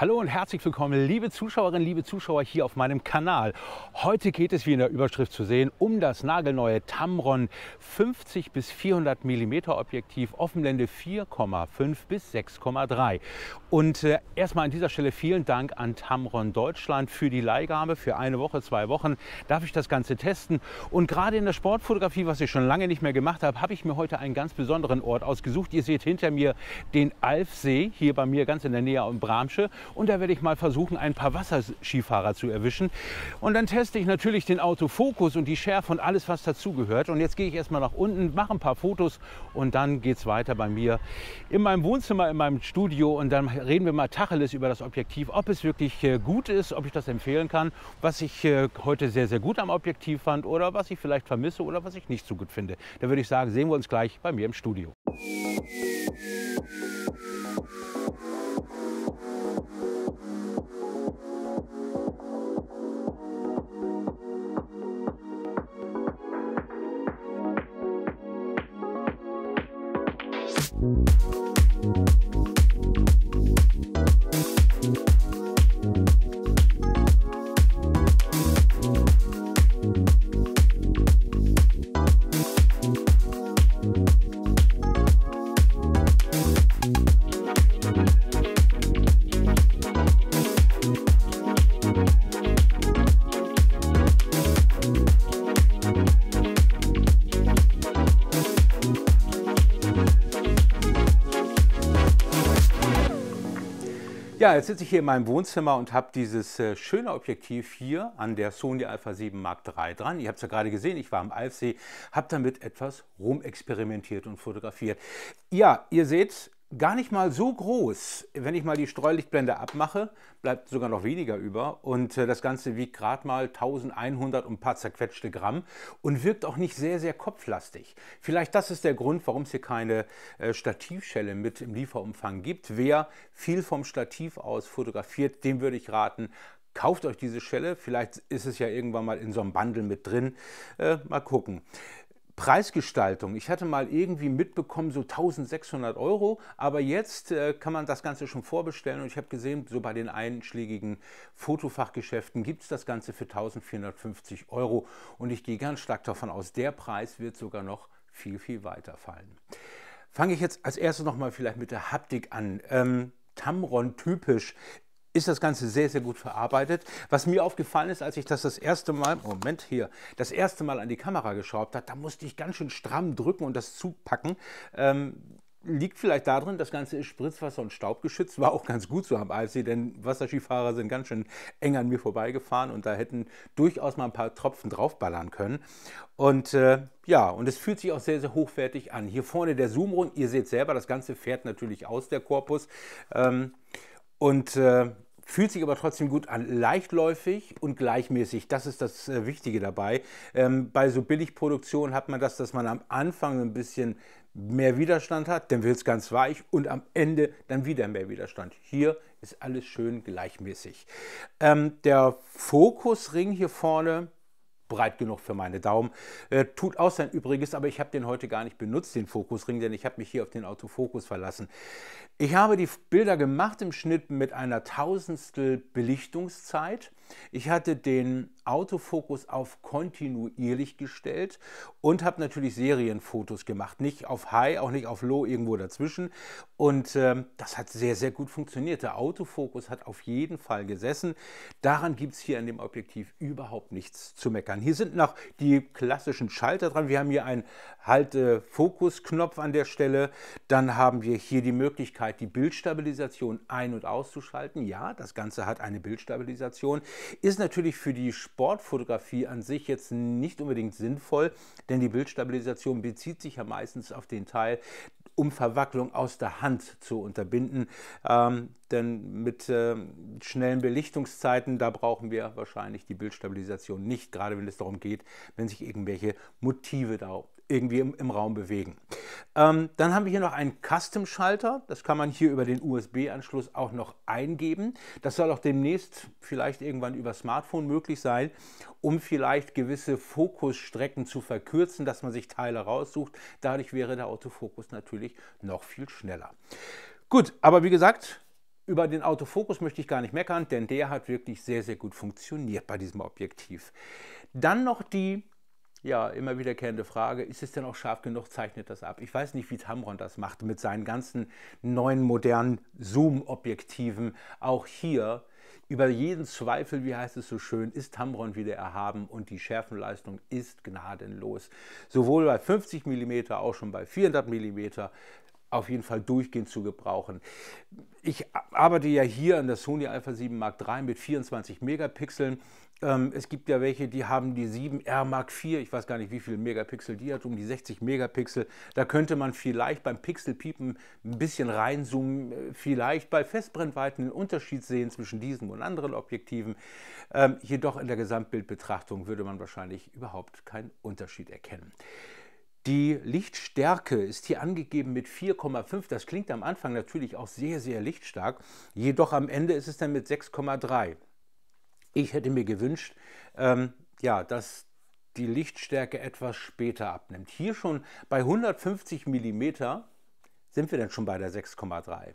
Hallo und herzlich willkommen, liebe Zuschauerinnen, liebe Zuschauer hier auf meinem Kanal. Heute geht es, wie in der Überschrift zu sehen, um das nagelneue Tamron 50 bis 400 mm Objektiv, Offenblende 4,5 bis 6,3. Und äh, erstmal an dieser Stelle vielen Dank an Tamron Deutschland für die Leihgabe für eine Woche, zwei Wochen. Darf ich das Ganze testen? Und gerade in der Sportfotografie, was ich schon lange nicht mehr gemacht habe, habe ich mir heute einen ganz besonderen Ort ausgesucht. Ihr seht hinter mir den Alfsee, hier bei mir ganz in der Nähe am Bramsche. Und da werde ich mal versuchen, ein paar Wasserskifahrer zu erwischen. Und dann teste ich natürlich den Autofokus und die Schärfe und alles, was dazugehört. Und jetzt gehe ich erstmal nach unten, mache ein paar Fotos und dann geht es weiter bei mir in meinem Wohnzimmer, in meinem Studio. Und dann reden wir mal Tacheles über das Objektiv, ob es wirklich äh, gut ist, ob ich das empfehlen kann, was ich äh, heute sehr, sehr gut am Objektiv fand oder was ich vielleicht vermisse oder was ich nicht so gut finde. Da würde ich sagen, sehen wir uns gleich bei mir im Studio. Thank you. Ja, jetzt sitze ich hier in meinem Wohnzimmer und habe dieses äh, schöne Objektiv hier an der Sony Alpha 7 Mark III dran. Ihr habt es ja gerade gesehen, ich war am Alfsee, habe damit etwas rumexperimentiert und fotografiert. Ja, ihr seht, gar nicht mal so groß. Wenn ich mal die Streulichtblende abmache, bleibt sogar noch weniger über. Und äh, das Ganze wiegt gerade mal 1100 und ein paar zerquetschte Gramm und wirkt auch nicht sehr, sehr kopflastig. Vielleicht das ist der Grund, warum es hier keine äh, Stativschelle mit im Lieferumfang gibt. Wer viel vom Stativ aus fotografiert, dem würde ich raten, kauft euch diese Schelle. Vielleicht ist es ja irgendwann mal in so einem Bundle mit drin. Äh, mal gucken. Preisgestaltung. Ich hatte mal irgendwie mitbekommen, so 1600 Euro, aber jetzt äh, kann man das Ganze schon vorbestellen und ich habe gesehen, so bei den einschlägigen Fotofachgeschäften gibt es das Ganze für 1450 Euro und ich gehe ganz stark davon aus, der Preis wird sogar noch viel, viel weiter fallen. Fange ich jetzt als erstes nochmal vielleicht mit der Haptik an. Ähm, Tamron typisch ist das Ganze sehr, sehr gut verarbeitet. Was mir aufgefallen ist, als ich das das erste Mal, Moment hier, das erste Mal an die Kamera geschraubt habe, da musste ich ganz schön stramm drücken und das zupacken. Ähm, liegt vielleicht darin, das Ganze ist Spritzwasser- und Staubgeschützt, war auch ganz gut so am Eifsee, denn Wasserskifahrer sind ganz schön eng an mir vorbeigefahren und da hätten durchaus mal ein paar Tropfen draufballern können. Und äh, ja, und es fühlt sich auch sehr, sehr hochwertig an. Hier vorne der Zoomrund, ihr seht selber, das Ganze fährt natürlich aus, der Korpus. Ähm, und äh, fühlt sich aber trotzdem gut an, leichtläufig und gleichmäßig. Das ist das äh, Wichtige dabei. Ähm, bei so Billigproduktionen hat man das, dass man am Anfang ein bisschen mehr Widerstand hat, dann wird es ganz weich und am Ende dann wieder mehr Widerstand. Hier ist alles schön gleichmäßig. Ähm, der Fokusring hier vorne breit genug für meine Daumen. Äh, tut auch sein Übriges, aber ich habe den heute gar nicht benutzt, den Fokusring, denn ich habe mich hier auf den Autofokus verlassen. Ich habe die Bilder gemacht im Schnitt mit einer tausendstel Belichtungszeit. Ich hatte den Autofokus auf kontinuierlich gestellt und habe natürlich Serienfotos gemacht. Nicht auf High, auch nicht auf Low, irgendwo dazwischen. Und ähm, das hat sehr, sehr gut funktioniert. Der Autofokus hat auf jeden Fall gesessen. Daran gibt es hier an dem Objektiv überhaupt nichts zu meckern. Hier sind noch die klassischen Schalter dran. Wir haben hier einen Halte-Fokus-Knopf an der Stelle. Dann haben wir hier die Möglichkeit, die Bildstabilisation ein- und auszuschalten. Ja, das Ganze hat eine Bildstabilisation. Ist natürlich für die Sportfotografie an sich jetzt nicht unbedingt sinnvoll, denn die Bildstabilisation bezieht sich ja meistens auf den Teil, um Verwacklung aus der Hand zu unterbinden. Ähm, denn mit äh, schnellen Belichtungszeiten, da brauchen wir wahrscheinlich die Bildstabilisation nicht, gerade wenn es darum geht, wenn sich irgendwelche Motive da irgendwie im, im Raum bewegen. Ähm, dann haben wir hier noch einen Custom-Schalter. Das kann man hier über den USB-Anschluss auch noch eingeben. Das soll auch demnächst vielleicht irgendwann über Smartphone möglich sein, um vielleicht gewisse Fokusstrecken zu verkürzen, dass man sich Teile raussucht. Dadurch wäre der Autofokus natürlich noch viel schneller. Gut, aber wie gesagt, über den Autofokus möchte ich gar nicht meckern, denn der hat wirklich sehr, sehr gut funktioniert bei diesem Objektiv. Dann noch die ja, immer wiederkehrende Frage, ist es denn auch scharf genug, zeichnet das ab? Ich weiß nicht, wie Tamron das macht mit seinen ganzen neuen modernen Zoom-Objektiven. Auch hier über jeden Zweifel, wie heißt es so schön, ist Tamron wieder erhaben und die Schärfenleistung ist gnadenlos. Sowohl bei 50 mm, auch schon bei 400 mm auf jeden Fall durchgehend zu gebrauchen. Ich arbeite ja hier an der Sony Alpha 7 Mark III mit 24 Megapixeln. Ähm, es gibt ja welche, die haben die 7R Mark IV, ich weiß gar nicht, wie viele Megapixel die hat, um die 60 Megapixel. Da könnte man vielleicht beim Pixelpiepen ein bisschen reinzoomen, äh, vielleicht bei Festbrennweiten einen Unterschied sehen zwischen diesem und anderen Objektiven. Ähm, jedoch in der Gesamtbildbetrachtung würde man wahrscheinlich überhaupt keinen Unterschied erkennen. Die Lichtstärke ist hier angegeben mit 4,5. Das klingt am Anfang natürlich auch sehr, sehr lichtstark. Jedoch am Ende ist es dann mit 6,3. Ich hätte mir gewünscht, ähm, ja, dass die Lichtstärke etwas später abnimmt. Hier schon bei 150 mm sind wir dann schon bei der 6,3.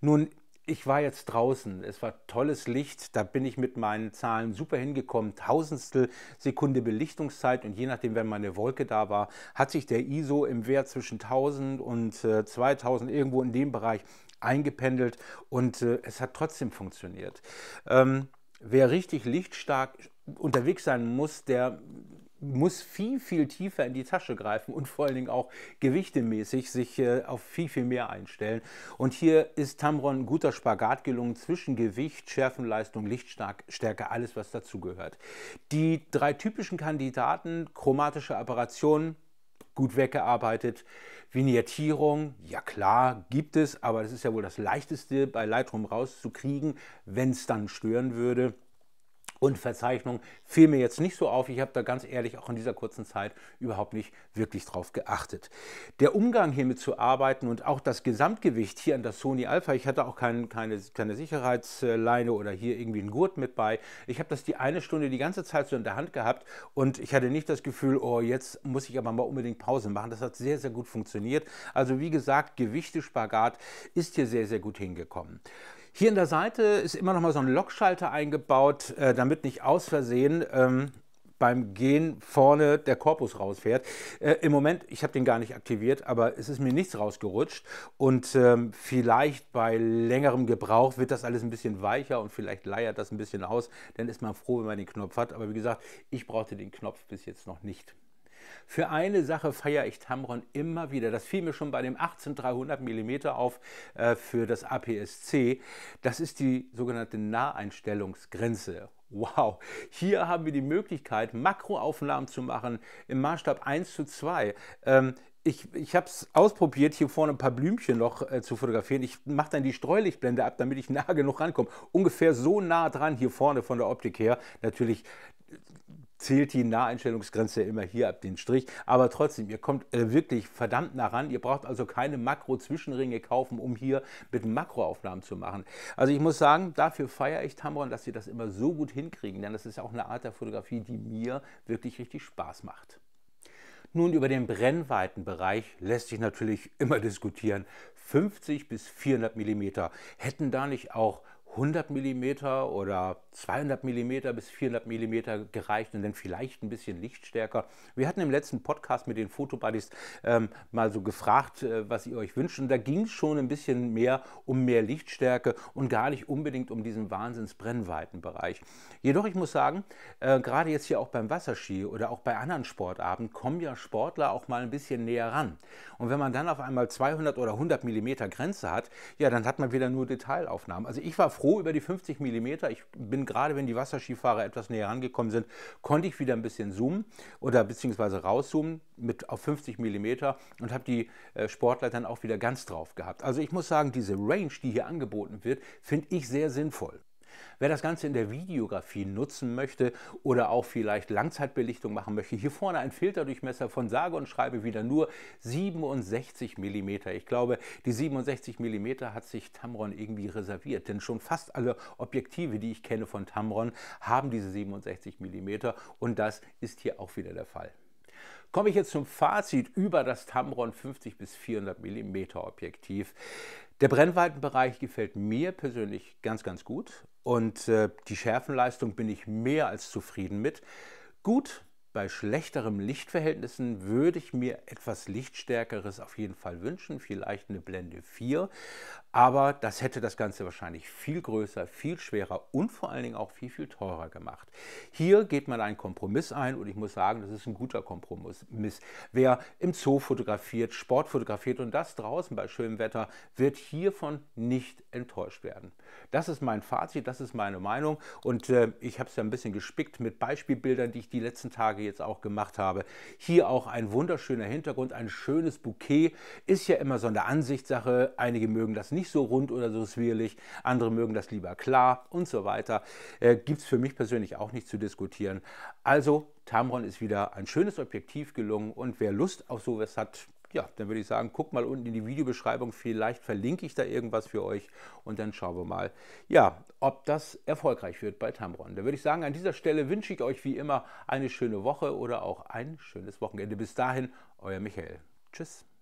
Nun ich war jetzt draußen, es war tolles Licht, da bin ich mit meinen Zahlen super hingekommen, tausendstel Sekunde Belichtungszeit und je nachdem, wenn meine Wolke da war, hat sich der ISO im Wert zwischen 1000 und äh, 2000 irgendwo in dem Bereich eingependelt und äh, es hat trotzdem funktioniert. Ähm, wer richtig lichtstark unterwegs sein muss, der muss viel, viel tiefer in die Tasche greifen und vor allen Dingen auch gewichtemäßig sich äh, auf viel, viel mehr einstellen. Und hier ist Tamron guter Spagat gelungen zwischen Gewicht, Schärfenleistung, Lichtstärke, alles, was dazugehört. Die drei typischen Kandidaten, chromatische Apparationen, gut weggearbeitet. Vignettierung, ja klar, gibt es, aber das ist ja wohl das Leichteste bei Lightroom rauszukriegen, wenn es dann stören würde und Verzeichnung fiel mir jetzt nicht so auf. Ich habe da ganz ehrlich auch in dieser kurzen Zeit überhaupt nicht wirklich drauf geachtet. Der Umgang hiermit zu arbeiten und auch das Gesamtgewicht hier an der Sony Alpha, ich hatte auch kein, keine, keine Sicherheitsleine oder hier irgendwie einen Gurt mit bei. Ich habe das die eine Stunde die ganze Zeit so in der Hand gehabt und ich hatte nicht das Gefühl, oh, jetzt muss ich aber mal unbedingt Pause machen. Das hat sehr, sehr gut funktioniert. Also wie gesagt, Gewichte, Spagat ist hier sehr, sehr gut hingekommen. Hier in der Seite ist immer noch mal so ein Lockschalter eingebaut, äh, damit nicht aus Versehen ähm, beim Gehen vorne der Korpus rausfährt. Äh, Im Moment, ich habe den gar nicht aktiviert, aber es ist mir nichts rausgerutscht und ähm, vielleicht bei längerem Gebrauch wird das alles ein bisschen weicher und vielleicht leiert das ein bisschen aus. Dann ist man froh, wenn man den Knopf hat. Aber wie gesagt, ich brauchte den Knopf bis jetzt noch nicht. Für eine Sache feiere ich Tamron immer wieder. Das fiel mir schon bei dem 18300 mm auf äh, für das APS-C. Das ist die sogenannte Naheinstellungsgrenze. Wow, hier haben wir die Möglichkeit, Makroaufnahmen zu machen im Maßstab 1 zu 2. Ähm, ich, ich habe es ausprobiert, hier vorne ein paar Blümchen noch äh, zu fotografieren. Ich mache dann die Streulichtblende ab, damit ich nah genug rankomme. Ungefähr so nah dran hier vorne von der Optik her. Natürlich zählt die Naheinstellungsgrenze immer hier ab den Strich. Aber trotzdem, ihr kommt äh, wirklich verdammt nah ran. Ihr braucht also keine Makro-Zwischenringe kaufen, um hier mit Makroaufnahmen zu machen. Also ich muss sagen, dafür feiere ich Tamron, dass sie das immer so gut hinkriegen. Denn das ist auch eine Art der Fotografie, die mir wirklich richtig Spaß macht. Nun über den Brennweitenbereich lässt sich natürlich immer diskutieren. 50 bis 400 mm hätten da nicht auch 100 mm oder 200 mm bis 400 mm gereicht und dann vielleicht ein bisschen lichtstärker. Wir hatten im letzten Podcast mit den Fotobuddies ähm, mal so gefragt, äh, was ihr euch wünscht. Und da ging es schon ein bisschen mehr um mehr Lichtstärke und gar nicht unbedingt um diesen Wahnsinns-Brennweitenbereich. Jedoch, ich muss sagen, äh, gerade jetzt hier auch beim Wasserski oder auch bei anderen Sportarten kommen ja Sportler auch mal ein bisschen näher ran. Und wenn man dann auf einmal 200 oder 100 mm Grenze hat, ja, dann hat man wieder nur Detailaufnahmen. Also ich war froh, froh über die 50 mm. Ich bin gerade, wenn die Wasserskifahrer etwas näher angekommen sind, konnte ich wieder ein bisschen zoomen oder beziehungsweise rauszoomen mit auf 50 mm und habe die äh, Sportler dann auch wieder ganz drauf gehabt. Also ich muss sagen, diese Range, die hier angeboten wird, finde ich sehr sinnvoll. Wer das Ganze in der Videografie nutzen möchte oder auch vielleicht Langzeitbelichtung machen möchte, hier vorne ein Filterdurchmesser von sage und schreibe wieder nur 67 mm. Ich glaube, die 67 mm hat sich Tamron irgendwie reserviert, denn schon fast alle Objektive, die ich kenne von Tamron, haben diese 67 mm und das ist hier auch wieder der Fall. Komme ich jetzt zum Fazit über das Tamron 50 bis 400 mm Objektiv. Der Brennweitenbereich gefällt mir persönlich ganz, ganz gut und äh, die Schärfenleistung bin ich mehr als zufrieden mit. Gut bei schlechteren Lichtverhältnissen würde ich mir etwas Lichtstärkeres auf jeden Fall wünschen, vielleicht eine Blende 4. Aber das hätte das Ganze wahrscheinlich viel größer, viel schwerer und vor allen Dingen auch viel, viel teurer gemacht. Hier geht man einen Kompromiss ein und ich muss sagen, das ist ein guter Kompromiss. Wer im Zoo fotografiert, Sport fotografiert und das draußen bei schönem Wetter, wird hiervon nicht enttäuscht werden. Das ist mein Fazit, das ist meine Meinung und äh, ich habe es ja ein bisschen gespickt mit Beispielbildern, die ich die letzten Tage jetzt auch gemacht habe. Hier auch ein wunderschöner Hintergrund, ein schönes Bouquet. Ist ja immer so eine Ansichtssache. Einige mögen das nicht so rund oder so swirlig, andere mögen das lieber klar und so weiter. Äh, Gibt es für mich persönlich auch nicht zu diskutieren. Also Tamron ist wieder ein schönes Objektiv gelungen und wer Lust auf sowas hat, ja, dann würde ich sagen, guck mal unten in die Videobeschreibung, vielleicht verlinke ich da irgendwas für euch und dann schauen wir mal, ja, ob das erfolgreich wird bei Tamron. Da würde ich sagen, an dieser Stelle wünsche ich euch wie immer eine schöne Woche oder auch ein schönes Wochenende. Bis dahin, euer Michael. Tschüss.